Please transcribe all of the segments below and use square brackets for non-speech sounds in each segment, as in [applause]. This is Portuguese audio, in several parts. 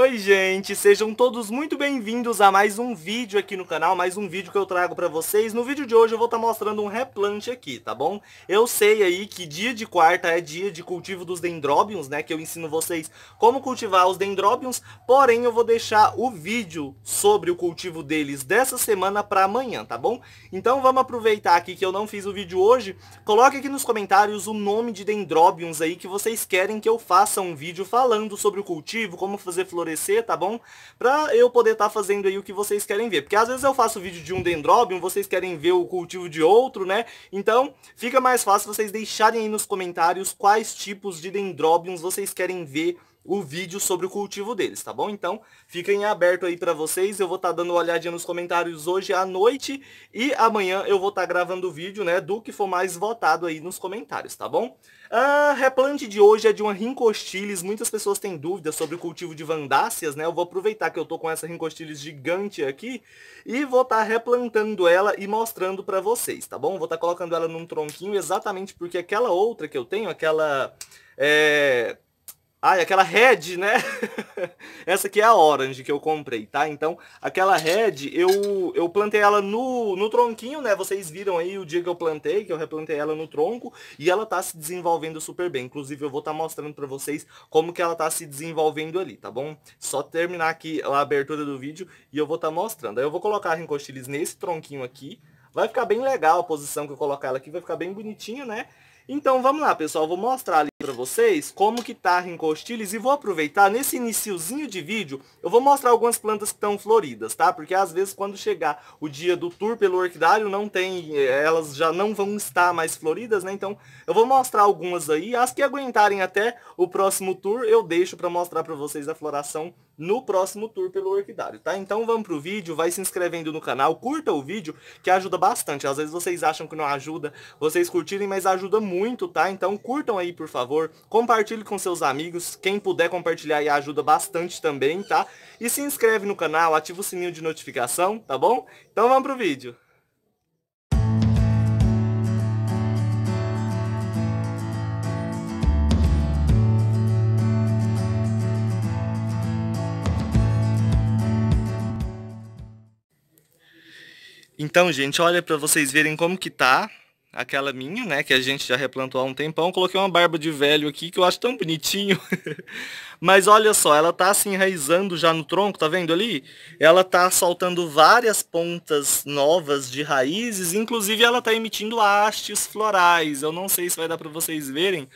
Oi gente, sejam todos muito bem-vindos a mais um vídeo aqui no canal, mais um vídeo que eu trago pra vocês. No vídeo de hoje eu vou estar tá mostrando um replante aqui, tá bom? Eu sei aí que dia de quarta é dia de cultivo dos dendrobiums, né, que eu ensino vocês como cultivar os dendrobiums. porém eu vou deixar o vídeo sobre o cultivo deles dessa semana pra amanhã, tá bom? Então vamos aproveitar aqui que eu não fiz o vídeo hoje, coloque aqui nos comentários o nome de dendrobiums aí que vocês querem que eu faça um vídeo falando sobre o cultivo, como fazer flores favorecer, tá bom? Pra eu poder estar tá fazendo aí o que vocês querem ver. Porque às vezes eu faço vídeo de um dendrobium vocês querem ver o cultivo de outro, né? Então, fica mais fácil vocês deixarem aí nos comentários quais tipos de dendrobiums vocês querem ver o vídeo sobre o cultivo deles, tá bom? Então, fiquem aberto aí para vocês. Eu vou estar tá dando uma olhadinha nos comentários hoje à noite e amanhã eu vou estar tá gravando o vídeo, né, do que for mais votado aí nos comentários, tá bom? A replante de hoje é de uma rincostilis. Muitas pessoas têm dúvidas sobre o cultivo de vandáceas, né? Eu vou aproveitar que eu tô com essa rincostilis gigante aqui e vou estar tá replantando ela e mostrando para vocês, tá bom? Vou estar tá colocando ela num tronquinho exatamente porque aquela outra que eu tenho, aquela... É ai aquela Red, né? [laughs] Essa aqui é a Orange que eu comprei, tá? Então, aquela Red, eu, eu plantei ela no, no tronquinho, né? Vocês viram aí o dia que eu plantei, que eu replantei ela no tronco. E ela tá se desenvolvendo super bem. Inclusive, eu vou estar tá mostrando pra vocês como que ela tá se desenvolvendo ali, tá bom? Só terminar aqui a abertura do vídeo e eu vou estar tá mostrando. Aí eu vou colocar a Rincostilis nesse tronquinho aqui. Vai ficar bem legal a posição que eu colocar ela aqui, vai ficar bem bonitinha, né? Então, vamos lá, pessoal. Eu vou mostrar ali para vocês como que tá a Rincostilis e vou aproveitar nesse iniciozinho de vídeo, eu vou mostrar algumas plantas que estão floridas, tá? Porque às vezes quando chegar o dia do tour pelo orquidário não tem, eh, elas já não vão estar mais floridas, né? Então eu vou mostrar algumas aí, as que aguentarem até o próximo tour eu deixo para mostrar para vocês a floração no próximo tour pelo orquidário, tá? Então vamos pro vídeo, vai se inscrevendo no canal, curta o vídeo que ajuda bastante. Às vezes vocês acham que não ajuda, vocês curtirem, mas ajuda muito, tá? Então curtam aí, por favor favor. Compartilhe com seus amigos. Quem puder compartilhar aí ajuda bastante também, tá? E se inscreve no canal, ativa o sininho de notificação, tá bom? Então vamos pro vídeo. Então, gente, olha para vocês verem como que tá aquela minha, né, que a gente já replantou há um tempão. Coloquei uma barba de velho aqui que eu acho tão bonitinho. [laughs] Mas olha só, ela tá se enraizando já no tronco, tá vendo ali? Ela tá soltando várias pontas novas de raízes, inclusive ela tá emitindo hastes florais. Eu não sei se vai dar para vocês verem,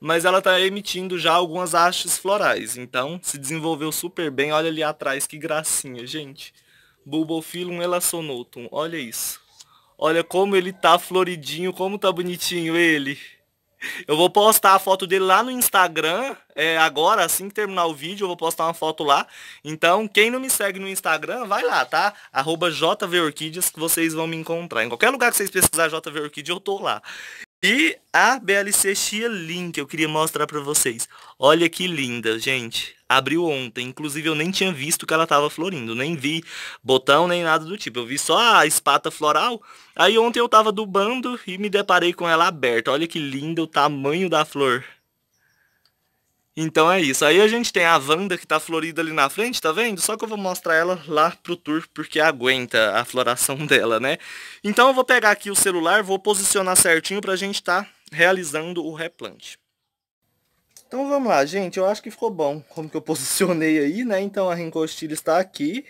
mas ela tá emitindo já algumas hastes florais. Então, se desenvolveu super bem. Olha ali atrás que gracinha, gente. Bulbophyllum elasonotum, olha isso. Olha como ele tá floridinho, como tá bonitinho ele. Eu vou postar a foto dele lá no Instagram, é, agora, assim que terminar o vídeo, eu vou postar uma foto lá. Então, quem não me segue no Instagram, vai lá, tá? Arroba JVOrquídeas, que vocês vão me encontrar. Em qualquer lugar que vocês pesquisar JVOrquídea, eu tô lá. E a BLC Chia Link eu queria mostrar pra vocês. Olha que linda, gente. Abriu ontem. Inclusive, eu nem tinha visto que ela tava florindo. Nem vi botão, nem nada do tipo. Eu vi só a espata floral. Aí ontem eu tava dubando e me deparei com ela aberta. Olha que linda o tamanho da flor. Então é isso. Aí a gente tem a Wanda que tá florida ali na frente, tá vendo? Só que eu vou mostrar ela lá pro tour, porque aguenta a floração [laughs] dela, né? Então eu vou pegar aqui o celular, vou posicionar certinho pra gente tá realizando o replante. Então vamos lá, gente. Eu acho que ficou bom como que eu [laughs] posicionei aí, né? Então a Rincostilha está aqui.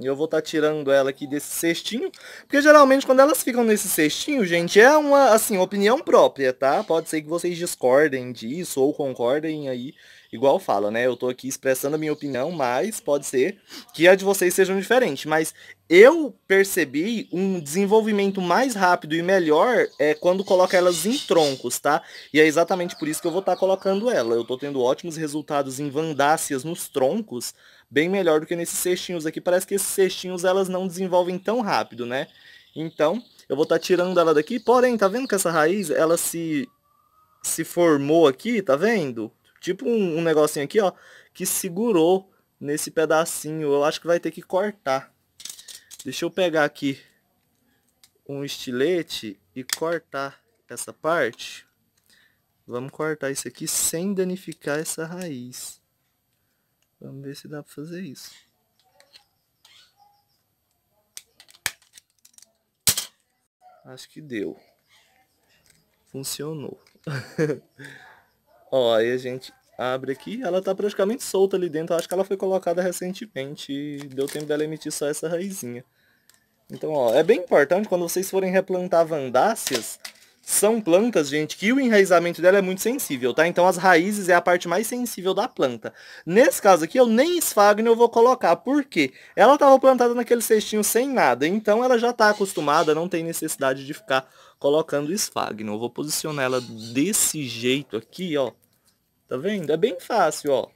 E eu vou estar tá tirando ela aqui desse cestinho. Porque geralmente quando elas ficam nesse cestinho, gente, é uma, assim, opinião própria, tá? Pode ser que vocês discordem disso ou concordem aí. Igual fala, né? Eu tô aqui expressando a minha opinião, mas pode ser que a de vocês seja diferente. Mas eu percebi um desenvolvimento mais rápido e melhor é quando coloca elas em troncos, tá? E é exatamente por isso que eu vou estar tá colocando ela. Eu tô tendo ótimos resultados em vandáceas nos troncos bem melhor do que nesses cestinhos aqui. Parece que esses cestinhos elas não desenvolvem tão rápido, né? Então, eu vou estar tá tirando ela daqui. Porém, tá vendo que essa raiz, ela se, se formou aqui, tá vendo? Tipo um, um negocinho aqui, ó, que segurou nesse pedacinho. Eu acho que vai ter que cortar. Deixa eu pegar aqui um estilete e cortar essa parte. Vamos cortar isso aqui sem danificar essa raiz. Vamos ver se dá para fazer isso. Acho que deu. Funcionou. [laughs] Ó, aí a gente abre aqui. Ela tá praticamente solta ali dentro. Acho que ela foi colocada recentemente e deu tempo dela emitir só essa raizinha. Então, ó, é bem importante quando vocês forem replantar vandáceas, são plantas, gente, que o enraizamento dela é muito sensível, tá? Então as raízes é a parte mais sensível da planta. Nesse caso aqui, eu nem esfagno eu vou colocar, porque ela estava plantada naquele cestinho sem nada, então ela já está acostumada, não tem necessidade de ficar colocando esfagno. Eu vou posicionar ela desse jeito aqui, ó. Tá vendo? É bem fácil, ó.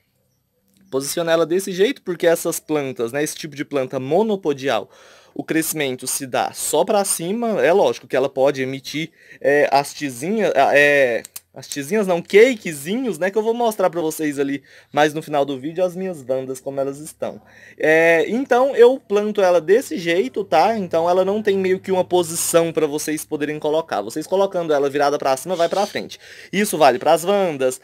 Posicionar ela desse jeito, porque essas plantas, né, esse tipo de planta monopodial, o crescimento se dá só para cima, é lógico que ela pode emitir é, astizinha, é, as tizinhas não, cakezinhos, né? Que eu vou mostrar para vocês ali mais no final do vídeo as minhas bandas, como elas estão. É, então, eu planto ela desse jeito, tá? Então, ela não tem meio que uma posição para vocês poderem colocar. Vocês colocando ela virada para cima, vai para frente. Isso vale para as vandas,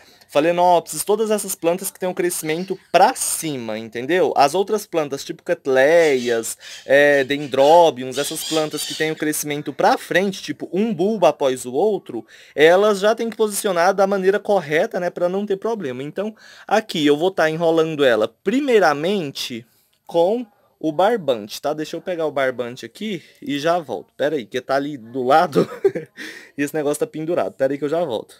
todas essas plantas que têm um crescimento para cima, entendeu? As outras plantas, tipo catleias, é, dendróbiums, essas plantas que têm o um crescimento para frente, tipo um bulbo após o outro, elas já têm que posicionar posicionar da maneira correta, né, para não ter problema. Então, aqui eu vou estar tá enrolando ela primeiramente com o barbante, tá? Deixa eu pegar o barbante aqui e já volto. Pera aí, que tá ali do lado [laughs] e esse negócio tá pendurado. Pera aí que eu já volto.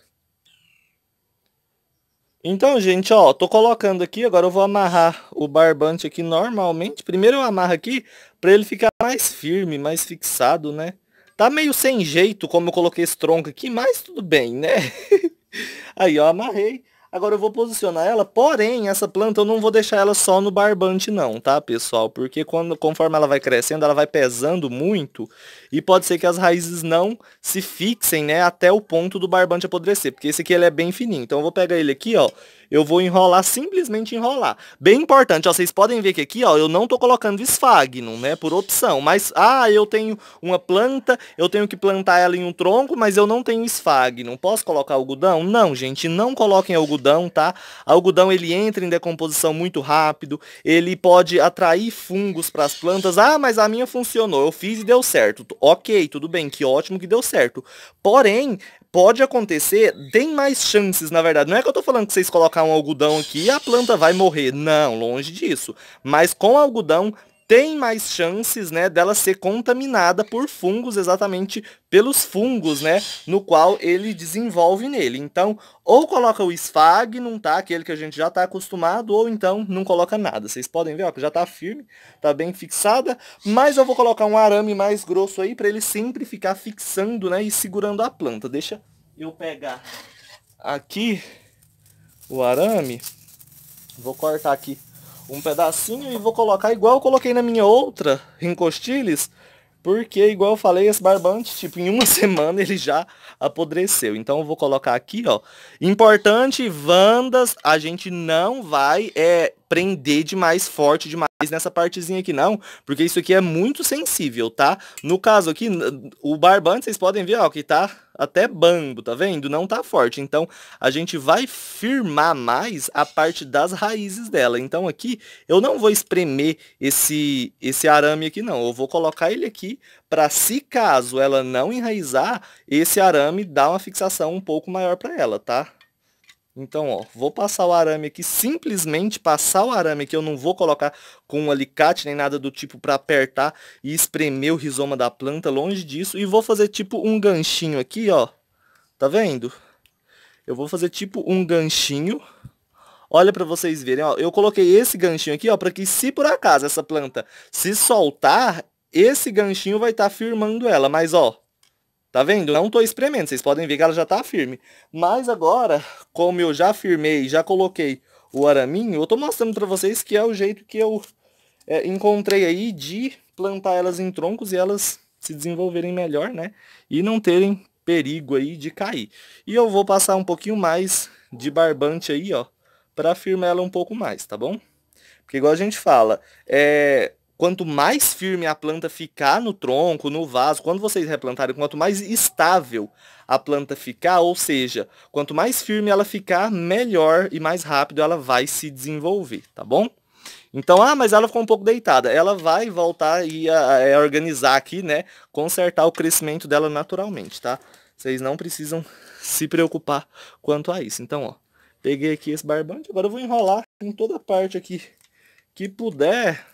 Então, gente, ó, tô colocando aqui, agora eu vou amarrar o barbante aqui normalmente. Primeiro eu amarro aqui para ele ficar mais firme, mais fixado, né? Tá meio sem jeito como eu coloquei esse tronco aqui, mas tudo bem, né? [laughs] Aí, ó, amarrei. Agora eu vou posicionar ela, porém, essa planta eu não vou deixar ela só no barbante não, tá, pessoal? Porque quando, conforme ela vai crescendo, ela vai pesando muito e pode ser que as raízes não se fixem, né, até o ponto do barbante apodrecer, porque esse aqui ele é bem fininho. Então eu vou pegar ele aqui, ó, eu vou enrolar, simplesmente enrolar. Bem importante, ó, vocês podem ver que aqui, ó, eu não tô colocando esfagno, né, por opção, mas, ah, eu tenho uma planta, eu tenho que plantar ela em um tronco, mas eu não tenho esfagnum, posso colocar algodão? Não, gente, não coloquem algodão, tá? Algodão, ele entra em decomposição muito rápido, ele pode atrair fungos para as plantas, ah, mas a minha funcionou, eu fiz e deu certo, ok, tudo bem, que ótimo que deu certo, porém, pode acontecer, tem mais chances, na verdade. Não é que eu tô falando que vocês colocar um algodão aqui e a planta vai morrer. Não, longe disso. Mas com algodão, tem mais chances, né, dela ser contaminada por fungos, exatamente pelos fungos, né, no qual ele desenvolve nele. Então, ou coloca o esfagnum, tá, aquele que a gente já está acostumado, ou então não coloca nada. Vocês podem ver, ó, que já está firme, está bem fixada, mas eu vou colocar um arame mais grosso aí para ele sempre ficar fixando, né, e segurando a planta. Deixa eu pegar aqui o arame, vou cortar aqui um pedacinho e vou colocar igual eu coloquei na minha outra rincostiles, porque igual eu falei, esse barbante, tipo, em uma [laughs] semana ele já apodreceu. Então eu vou colocar aqui, ó. Importante, vandas, a gente não vai é, prender demais forte demais nessa partezinha aqui não, porque isso aqui é muito sensível, tá? No caso aqui, o barbante, vocês podem ver, ó, que tá até bambo, tá vendo? Não tá forte, então a gente vai firmar mais a parte das raízes dela. Então aqui, eu não vou espremer esse, esse arame aqui não, eu vou colocar ele aqui para se caso ela não enraizar, esse arame dá uma fixação um pouco maior para ela, tá? Então, ó, vou passar o arame aqui, simplesmente passar o arame aqui, eu não vou colocar com um alicate nem nada do tipo para apertar e espremer o rizoma da planta, longe disso. E vou fazer tipo um ganchinho aqui, ó, tá vendo? Eu vou fazer tipo um ganchinho, olha para vocês verem, ó, eu coloquei esse ganchinho aqui, ó, para que se por acaso essa planta se soltar, esse ganchinho vai estar tá firmando ela, mas ó, Tá vendo? Não tô espremendo, vocês podem ver que ela já tá firme. Mas agora, como eu já firmei, já coloquei o araminho, eu tô mostrando pra vocês que é o jeito que eu é, encontrei aí de plantar elas em troncos e elas se desenvolverem melhor, né? E não terem perigo aí de cair. E eu vou passar um pouquinho mais de barbante aí, ó, pra firmar ela um pouco mais, tá bom? Porque igual a gente fala, é, quanto mais firme a planta ficar no tronco, no vaso, quando vocês replantarem, quanto mais estável a planta ficar, ou seja, quanto mais firme ela ficar, melhor e mais rápido ela vai se desenvolver, tá bom? Então, ah, mas ela ficou um pouco deitada. Ela vai voltar e a, ah, a é, organizar aqui, né? Consertar o crescimento dela naturalmente, tá? Vocês não precisam [laughs] se preocupar quanto a isso. Então, ó, peguei aqui esse barbante, agora eu vou enrolar em toda parte aqui que puder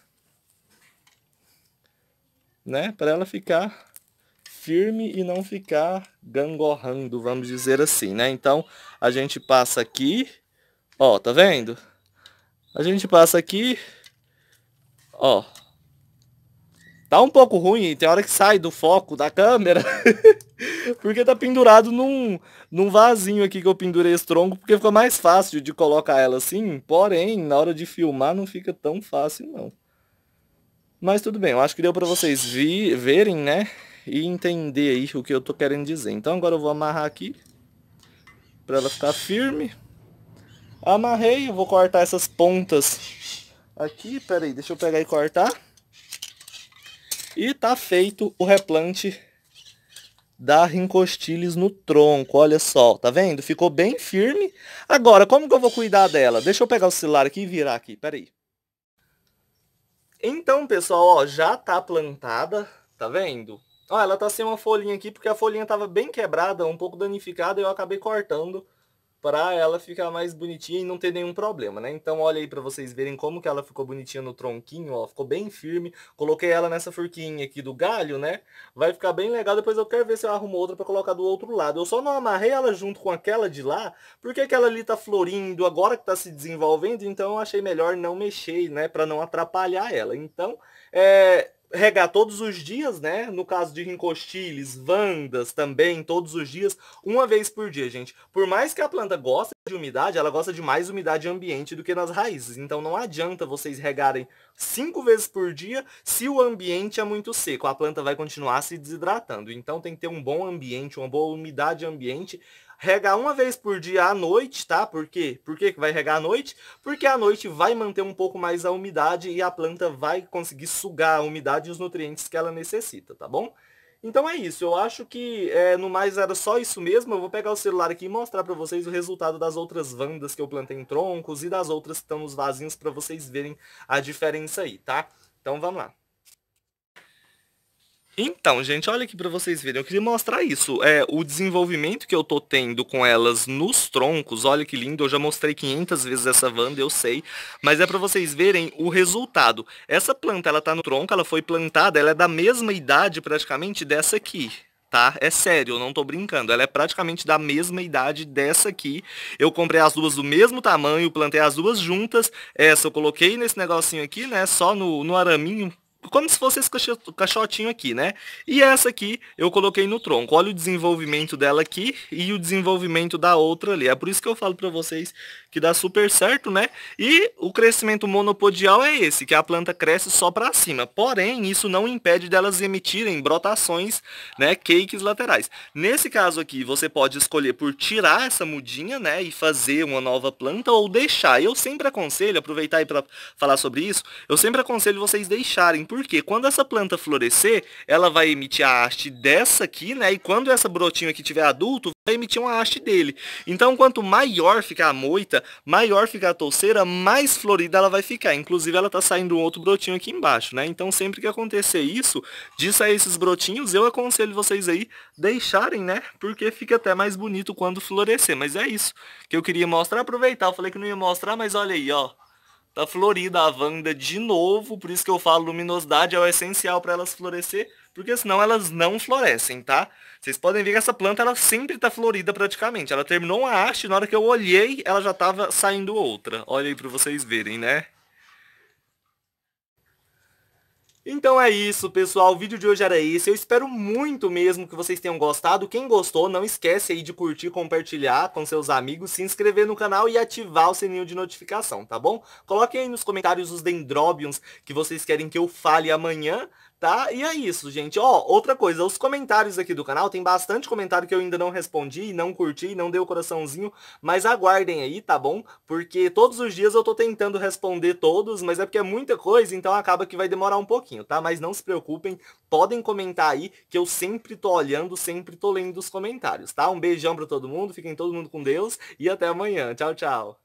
né? Para ela ficar firme e não ficar gangorrando, vamos dizer assim, né? Então, a gente passa aqui, ó, tá vendo? A gente passa aqui, ó. Tá um pouco ruim, tem hora que sai do foco da câmera, [laughs] porque tá pendurado num, num vasinho aqui que eu pendurei esse tronco, porque fica mais fácil de colocar ela assim, porém, na hora de filmar não fica tão fácil não. Mas tudo bem, eu acho que deu para vocês vi, verem, né? E entender aí o que eu tô querendo dizer. Então agora eu vou amarrar aqui. para ela ficar firme. Amarrei, eu vou cortar essas pontas aqui. Pera aí, deixa eu pegar e cortar. E tá feito o replante da rincostiles no tronco, olha só, tá vendo? Ficou bem firme. Agora, como que eu vou cuidar dela? Deixa eu pegar o celular aqui e virar aqui, peraí. Então, pessoal, ó, já tá plantada, tá vendo? Ó, ela tá sem uma folhinha aqui porque a folhinha tava bem quebrada, um pouco danificada, e eu acabei cortando para ela ficar mais bonitinha e não ter nenhum problema, né? Então olha aí para vocês verem como que ela ficou bonitinha no tronquinho, ó, ficou bem firme. Coloquei ela nessa furquinha aqui do galho, né? Vai ficar bem legal, depois eu quero ver se eu arrumo outra para colocar do outro lado. Eu só não amarrei ela junto com aquela de lá, porque aquela ali tá florindo, agora que tá se desenvolvendo, então eu achei melhor não mexer, né, para não atrapalhar ela. Então, é, regar todos os dias, né? No caso de rincostiles, vandas também, todos os dias, uma vez por dia, gente. Por mais que a planta goste de umidade, ela gosta de mais umidade ambiente do que nas raízes. Então não adianta vocês regarem cinco vezes por dia se o ambiente é muito seco. A planta vai continuar se desidratando. Então tem que ter um bom ambiente, uma boa umidade ambiente Regar uma vez por dia à noite, tá? Por quê? Por que vai regar à noite? Porque à noite vai manter um pouco mais a umidade e a planta vai conseguir sugar a umidade e os nutrientes que ela necessita, tá bom? Então é isso, eu acho que é, no mais era só isso mesmo. Eu vou pegar o celular aqui e mostrar para vocês o resultado das outras vandas que eu plantei em troncos e das outras que estão nos vasinhos para vocês verem a diferença aí, tá? Então vamos lá. Então, gente, olha aqui para vocês verem. Eu queria mostrar isso. É o desenvolvimento que eu tô tendo com elas nos troncos. Olha que lindo. Eu já mostrei 500 vezes essa Wanda, eu sei, mas é para vocês verem o resultado. Essa planta, ela tá no tronco, ela foi plantada, ela é da mesma idade praticamente dessa aqui. Tá? É sério, eu não tô brincando. Ela é praticamente da mesma idade dessa aqui. Eu comprei as duas do mesmo tamanho, plantei as duas juntas. Essa eu coloquei nesse negocinho aqui, né? Só no, no araminho como se fosse esse caixotinho aqui, né? E essa aqui eu coloquei no tronco. Olha o desenvolvimento dela aqui e o desenvolvimento da outra ali. É por isso que eu falo para vocês que dá super certo, né? E o crescimento monopodial é esse, que a planta cresce só para cima. Porém, isso não impede delas emitirem brotações, né? Cakes laterais. Nesse caso aqui, você pode escolher por tirar essa mudinha, né? E fazer uma nova planta ou deixar. Eu sempre aconselho, aproveitar e para falar sobre isso, eu sempre aconselho vocês deixarem porque quando essa planta florescer, ela vai emitir a haste dessa aqui, né? E quando essa brotinha aqui tiver adulto, vai emitir uma haste dele. Então, quanto maior ficar a moita, maior ficar a touceira, mais florida ela vai ficar. Inclusive, ela tá saindo um outro brotinho aqui embaixo, né? Então, sempre que acontecer isso, de sair esses brotinhos, eu aconselho vocês aí deixarem, né? Porque fica até mais bonito quando florescer. Mas é isso que eu queria mostrar. Aproveitar, eu falei que não ia mostrar, mas olha aí, ó. Tá florida a Wanda de novo, por isso que eu falo luminosidade é o essencial para elas florescer, porque senão elas não florescem, tá? Vocês podem ver que essa planta ela sempre tá florida praticamente. Ela terminou uma haste, na hora que eu olhei, ela já tava saindo outra. Olha aí para vocês verem, né? Então é isso, pessoal. O vídeo de hoje era esse. Eu espero muito mesmo que vocês tenham gostado. Quem gostou, não esquece aí de curtir, compartilhar com seus amigos, se inscrever no canal e ativar o sininho de notificação, tá bom? Coloquem aí nos comentários os Dendrobiums que vocês querem que eu fale amanhã Tá? E é isso, gente. Ó, outra coisa, os comentários aqui do canal, tem bastante comentário que eu ainda não respondi, não curti, não dei o coraçãozinho, mas aguardem aí, tá bom? Porque todos os dias eu tô tentando responder todos, mas é porque é muita coisa, então acaba que vai demorar um pouquinho, tá? Mas não se preocupem, podem comentar aí, que eu sempre tô olhando, sempre tô lendo os comentários, tá? Um beijão pra todo mundo, fiquem todo mundo com Deus e até amanhã. Tchau, tchau.